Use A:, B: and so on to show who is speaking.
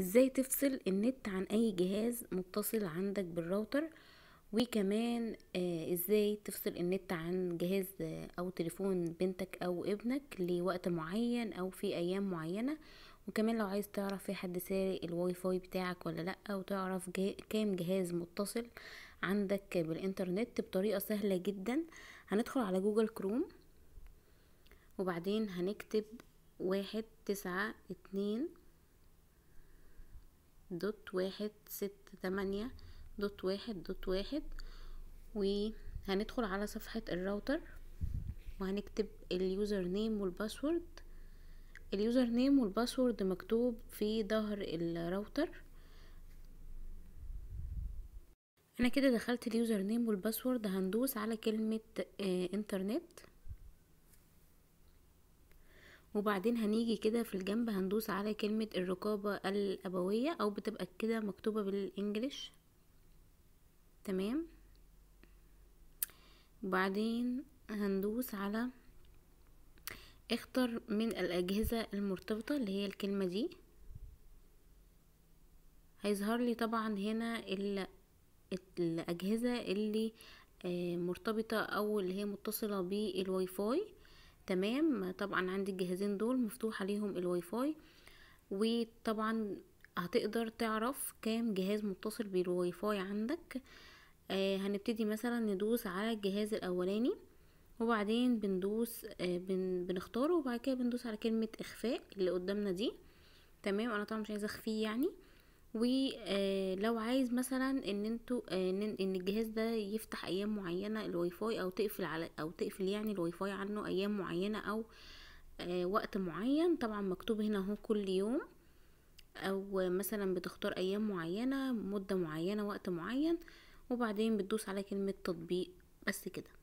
A: ازاي تفصل النت عن اي جهاز متصل عندك بالراوتر وكمان آه، ازاي تفصل النت عن جهاز آه، او تليفون بنتك او ابنك لوقت معين او في ايام معينة وكمان لو عايز تعرف في حد سارق الواي فاي بتاعك ولا لا وتعرف كام جهاز متصل عندك بالانترنت بطريقة سهلة جدا هندخل على جوجل كروم وبعدين هنكتب واحد تسعة اتنين دوت واحد ست تمانية دوت واحد دوت واحد وهندخل على صفحة الراوتر وهنكتب اليوزر نيم والباسورد اليوزر نيم والباسورد مكتوب في ظهر الراوتر انا كده دخلت اليوزر نيم والباسورد هندوس على كلمة آه انترنت وبعدين هنيجي كده في الجنب هندوس على كلمة الرقابة الأبوية أو بتبقى كده مكتوبة بالإنجليش تمام وبعدين هندوس على اختر من الأجهزة المرتبطة اللي هي الكلمة دي هيظهر لي طبعا هنا الأجهزة اللي آه، مرتبطة أو اللي هي متصلة بالواي فاي تمام طبعا عندي الجهازين دول مفتوح عليهم الواي فاي وطبعا هتقدر تعرف كام جهاز متصل بالواي فاي عندك آه هنبتدي مثلا ندوس على الجهاز الاولاني وبعدين بندوس آه بن بنختاره وبعد كده بندوس على كلمة اخفاء اللي قدامنا دي تمام انا طبعا مش عايزه اخفيه يعني ولو آه، عايز مثلا ان انتوا آه، ان الجهاز ده يفتح ايام معينه الواي فاي او تقفل على او تقفل يعني الواي فاي عنه ايام معينه او آه، وقت معين طبعا مكتوب هنا اهو كل يوم او مثلا بتختار ايام معينه مده معينه وقت معين وبعدين بتدوس على كلمه تطبيق بس كده